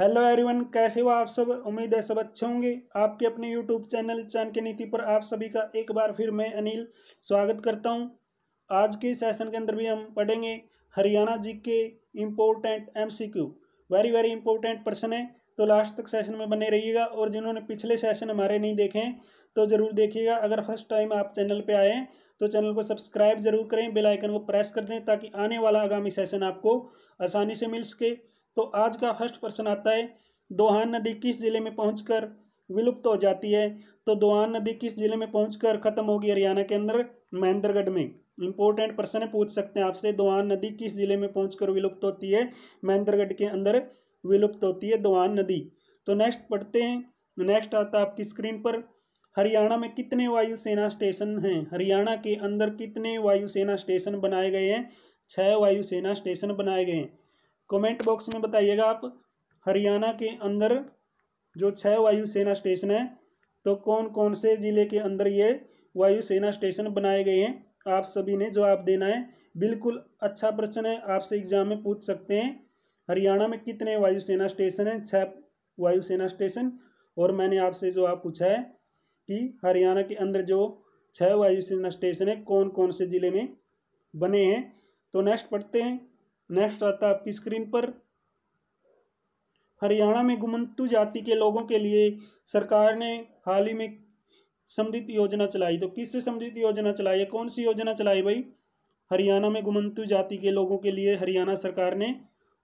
hello everyone कैसे हो आप सब उम्मीद है सब अच्छे होंगे आपके अपने यूट्यूब चैनल चैन के नीति पर आप सभी का एक बार फिर मैं अनिल स्वागत करता हूं आज के सेशन के अंदर भी हम पढ़ेंगे Haryana G K important MCQ very very important person है तो लास्ट तक सेशन में बने रहिएगा और जिन्होंने पिछले सेशन हमारे नहीं देखे तो ज़रूर देखिएगा अगर फर्स्ट टाइम आप चैनल पर आए तो चैनल को सब्सक्राइब जरूर करें बेल आइकन को प्रेस कर दें ताकि आने वाला आगामी सेशन आपको आसानी से मिल सके तो आज का फर्स्ट प्रश्न आता है दोहान नदी किस जिले में पहुंचकर विलुप्त हो जाती है तो दोहान नदी किस जिले में पहुंचकर खत्म होगी हरियाणा के अंदर महेंद्रगढ़ में इंपॉर्टेंट प्रश्न पूछ सकते हैं आपसे दोहान नदी किस जिले में पहुंचकर विलुप्त होती है महेंद्रगढ़ के अंदर विलुप्त होती है दोहान नदी तो नेक्स्ट पढ़ते हैं नेक्स्ट आता है आपकी स्क्रीन पर हरियाणा में कितने वायुसेना स्टेशन हैं हरियाणा के अंदर कितने वायुसेना स्टेशन बनाए गए हैं छः वायुसेना स्टेशन बनाए गए हैं कमेंट बॉक्स में बताइएगा आप हरियाणा के अंदर जो छः वायुसेना स्टेशन है तो कौन कौन से ज़िले के अंदर ये वायुसेना स्टेशन बनाए गए हैं आप सभी ने जवाब देना है बिल्कुल अच्छा प्रश्न है आपसे एग्जाम में पूछ सकते हैं हरियाणा में कितने वायुसेना स्टेशन हैं छः वायुसेना स्टेशन और मैंने आपसे जो आप पूछा है कि हरियाणा के अंदर जो छः वायुसेना स्टेशन है कौन कौन से ज़िले में बने हैं तो नेक्स्ट पढ़ते हैं नेक्स्ट आता है आपकी स्क्रीन पर हरियाणा में घुमंतु जाति के लोगों के लिए सरकार ने हाल ही में समृद्ध योजना चलाई तो किससे संबंधित योजना चलाई है कौन सी योजना चलाई भाई हरियाणा में घुमंतु जाति के लोगों के लिए हरियाणा सरकार ने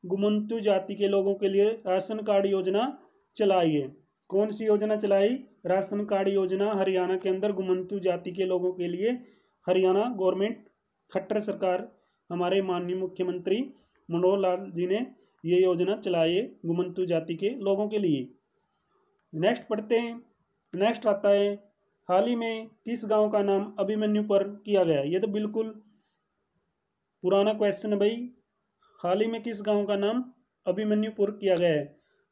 घुमंतु जाति के लोगों के लिए राशन कार्ड योजना चलाई है कौन सी योजना चलाई राशन कार्ड योजना हरियाणा के अंदर घुमंतु जाति के लोगों के लिए हरियाणा गवर्नमेंट खट्टर सरकार हमारे माननीय मुख्यमंत्री मनोहर लाल जी ने ये योजना चलाई है घुमंतु जाति के लोगों के लिए नेक्स्ट पढ़ते हैं नेक्स्ट आता है हाल ही में किस गांव का नाम अभिमन्यु पर किया गया ये तो बिल्कुल पुराना क्वेश्चन है भाई हाल ही में किस गांव का नाम अभिमन्यु पर किया गया है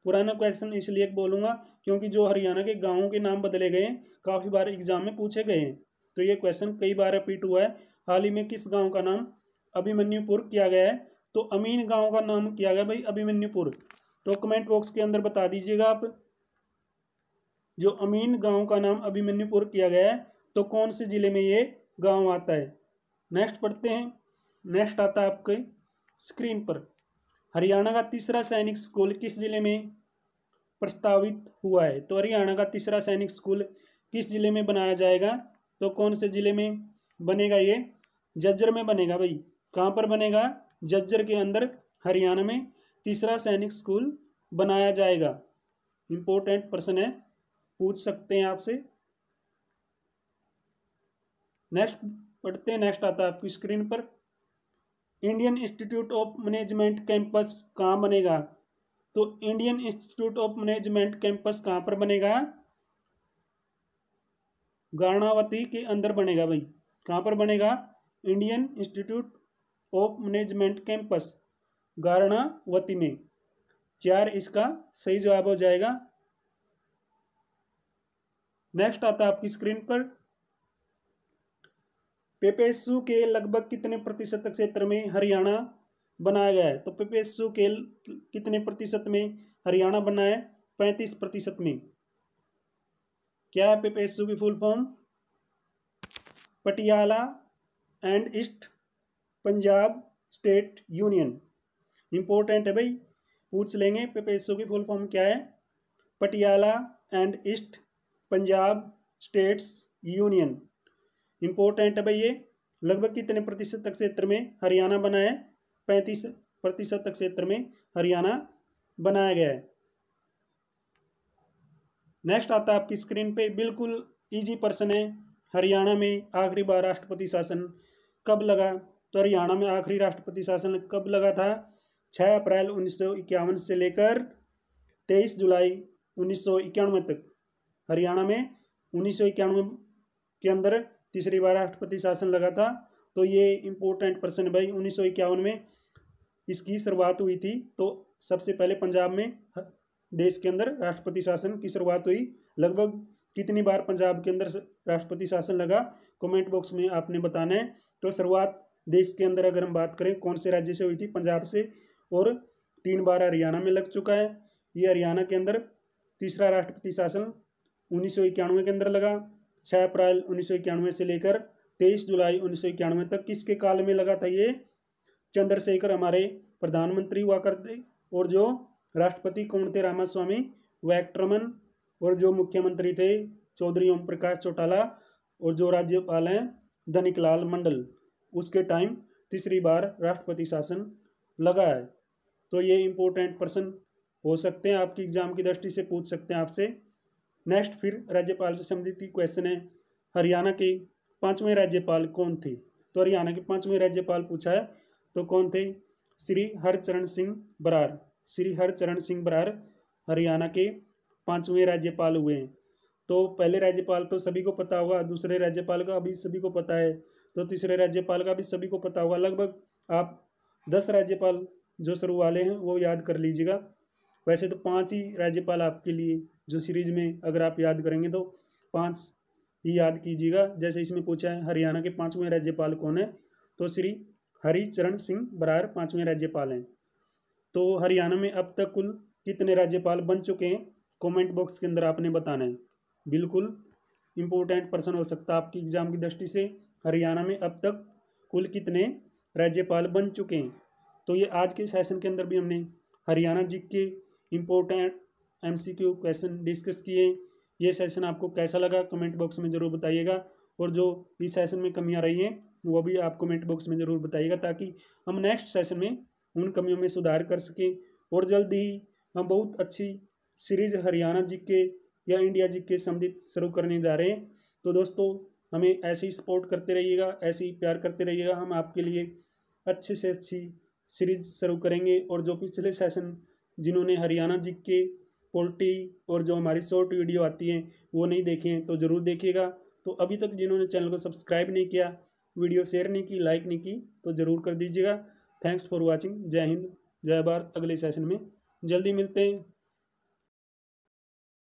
पुराना क्वेश्चन इसलिए बोलूँगा क्योंकि जो हरियाणा के गाँवों के नाम बदले गए हैं काफ़ी बार एग्जाम में पूछे गए हैं तो ये क्वेश्चन कई बार रिपीट हुआ है हाल ही में किस गाँव का नाम अभिमन्युपुर किया गया है तो अमीन गांव का नाम किया गया भाई अभिमन्युपुर तो कमेंट बॉक्स के अंदर बता दीजिएगा आप जो अमीन गांव का नाम अभिमन्युपुर किया गया है तो कौन से ज़िले में ये गांव आता है नेक्स्ट पढ़ते हैं नेक्स्ट आता है आपके स्क्रीन पर हरियाणा का तीसरा सैनिक स्कूल किस ज़िले में प्रस्तावित हुआ है तो हरियाणा का तीसरा सैनिक स्कूल किस ज़िले में बनाया जाएगा तो कौन से ज़िले में बनेगा ये जज्जर में बनेगा भाई कहाँ पर बनेगा जज्जर के अंदर हरियाणा में तीसरा सैनिक स्कूल बनाया जाएगा इम्पोर्टेंट प्रश्न है पूछ सकते हैं आपसे नेक्स्ट पढ़ते हैं नेक्स्ट आता है आपकी स्क्रीन पर Indian Institute of Management campus कहाँ बनेगा तो Indian Institute of Management campus कहाँ पर बनेगा गार्णावती के अंदर बनेगा भाई कहाँ पर बनेगा Indian Institute of Management campus गारणावती में चार इसका सही जवाब हो जाएगा नेक्स्ट आता है आपकी स्क्रीन पर पेपेसु के लगभग कितने प्रतिशत क्षेत्र में हरियाणा बनाया गया है तो पेपेसु के कितने प्रतिशत में हरियाणा बना है पैंतीस प्रतिशत में क्या है पेपेसु की full form Patiala and East Punjab state union important है भाई पूछ लेंगे पेपेसो की फुल फॉर्म क्या है Patiala and East Punjab states union important है भाई ये लगभग कितने प्रतिशत तक क्षेत्र में हरियाणा बना है पैंतीस प्रतिशत तक क्षेत्र में हरियाणा बनाया गया है नेक्स्ट आता है आपकी स्क्रीन पे बिल्कुल इजी पर्सन है हरियाणा में आखिरी बार राष्ट्रपति शासन कब लगा तो हरियाणा में आखिरी राष्ट्रपति शासन कब लगा था छः अप्रैल उन्नीस से लेकर तेईस जुलाई उन्नीस तक हरियाणा में उन्नीस के अंदर तीसरी बार राष्ट्रपति शासन लगा था तो ये इम्पोर्टेंट पर्सन भाई उन्नीस में इसकी शुरुआत हुई थी तो सबसे पहले पंजाब में देश के अंदर राष्ट्रपति शासन की शुरुआत हुई लगभग कितनी बार पंजाब के अंदर राष्ट्रपति शासन लगा कमेंट बॉक्स में आपने बताना है तो शुरुआत देश के अंदर अगर हम बात करें कौन से राज्य से हुई थी पंजाब से और तीन बार हरियाणा में लग चुका है ये हरियाणा के अंदर तीसरा राष्ट्रपति शासन उन्नीस के अंदर लगा छः अप्रैल उन्नीस से लेकर तेईस जुलाई उन्नीस तक किसके काल में लगा था ये चंद्रशेखर हमारे प्रधानमंत्री हुआ करते और जो राष्ट्रपति कौन थे रामास्वामी वैक्ट्रमन और जो मुख्यमंत्री थे चौधरी ओम प्रकाश चौटाला और जो राज्यपाल हैं धनिक लाल मंडल उसके टाइम तीसरी बार राष्ट्रपति शासन लगा है तो ये इम्पोर्टेंट प्रश्न हो सकते हैं आपकी एग्जाम की दृष्टि से पूछ सकते हैं आपसे नेक्स्ट फिर राज्यपाल से संबंधित क्वेश्चन है हरियाणा के पांचवें राज्यपाल कौन थे तो हरियाणा के पांचवें राज्यपाल पूछा है तो कौन थे श्री हरचरण सिंह बरार श्री हरचरण सिंह बरार हरियाणा के पांचवें राज्यपाल हुए हैं तो पहले राज्यपाल तो सभी को पता होगा दूसरे राज्यपाल का अभी सभी को पता है तो तीसरे राज्यपाल का भी सभी को पता होगा लगभग आप दस राज्यपाल जो सर वाले हैं वो याद कर लीजिएगा वैसे तो पांच ही राज्यपाल आपके लिए जो सीरीज में अगर आप याद करेंगे तो पांच ही याद कीजिएगा जैसे इसमें पूछा है हरियाणा के पाँचवें राज्यपाल कौन है तो श्री हरिचरण सिंह बरार पाँचवें राज्यपाल हैं तो हरियाणा में अब तक कुल कितने राज्यपाल बन चुके हैं कमेंट बॉक्स के अंदर आपने बताना है बिल्कुल इम्पोर्टेंट पर्सन हो सकता है आपकी एग्ज़ाम की दृष्टि से हरियाणा में अब तक कुल कितने राज्यपाल बन चुके हैं तो ये आज के सेशन के अंदर भी हमने Haryana G K important M C Q question discuss किए ये सेशन आपको कैसा लगा कमेंट बॉक्स में ज़रूर बताइएगा और जो इस सेशन में कमियाँ रही हैं वो भी आप कमेंट बॉक्स में ज़रूर बताइएगा ताकि हम नेक्स्ट सेशन में उन कमियों में सुधार कर सकें और जल्द ही हम बहुत अच्छी सीरीज हरियाणा जी के या इंडिया जी के संबंधित शुरू करने जा रहे हैं तो दोस्तों हमें ऐसे ही सपोर्ट करते रहिएगा ऐसे ही प्यार करते रहिएगा हम आपके लिए अच्छे से अच्छी सीरीज शुरू करेंगे और जो पिछले सेशन जिन्होंने हरियाणा जी के पोल्ट्री और जो हमारी शॉर्ट वीडियो आती हैं वो नहीं देखे हैं तो ज़रूर देखिएगा तो अभी तक जिन्होंने चैनल को सब्सक्राइब नहीं किया वीडियो शेयर नहीं की लाइक नहीं की तो ज़रूर कर दीजिएगा थैंक्स फॉर वॉचिंग जय हिंद जय भारत अगले सेशन में जल्दी मिलते हैं